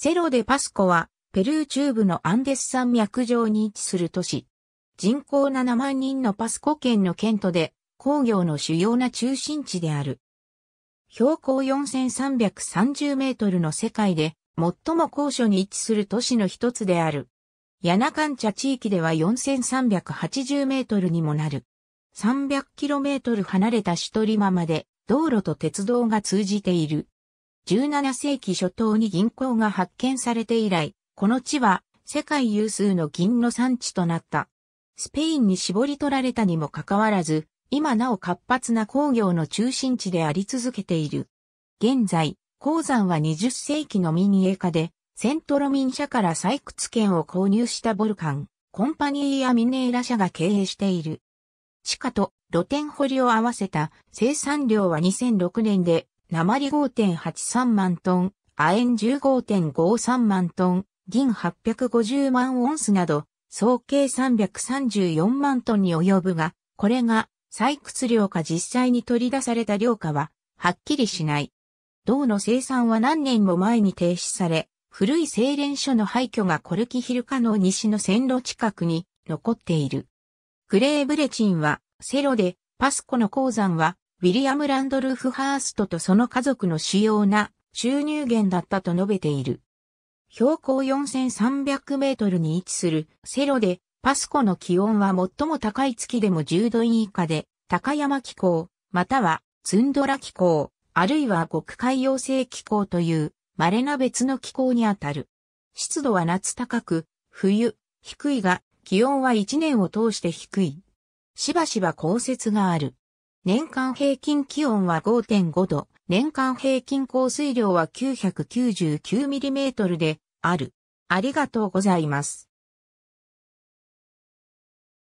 セロでパスコは、ペルー中部のアンデス山脈上に位置する都市。人口7万人のパスコ県の県都で、工業の主要な中心地である。標高4330メートルの世界で、最も高所に位置する都市の一つである。ヤナカンチャ地域では4380メートルにもなる。300キロメートル離れたシトリマまで道路と鉄道が通じている。17世紀初頭に銀行が発見されて以来、この地は世界有数の銀の産地となった。スペインに絞り取られたにもかかわらず、今なお活発な工業の中心地であり続けている。現在、鉱山は20世紀の民営化で、セントロミン社から採掘権を購入したボルカン、コンパニーやミネーラ社が経営している。地下と露天掘りを合わせた生産量は2006年で鉛5.83万トン、亜鉛15.53万トン、銀850万オンスなど、総計334万トンに及ぶが、これが採掘量か実際に取り出された量かは、はっきりしない。銅の生産は何年も前に停止され、古い精錬所の廃墟がコルキヒルカの西の線路近くに残っている。クレーブレチンはセロで、パスコの鉱山はウィリアム・ランドルフ・ハーストとその家族の主要な収入源だったと述べている。標高4300メートルに位置するセロでパスコの気温は最も高い月でも10度以下で高山気候、またはツンドラ気候、あるいは極海洋性気候という稀な別の気候にあたる。湿度は夏高く、冬、低いが気温は一年を通して低い。しばしば降雪がある。年間平均気温は5.5度、年間平均降水量は 999mm である。ありがとうございます。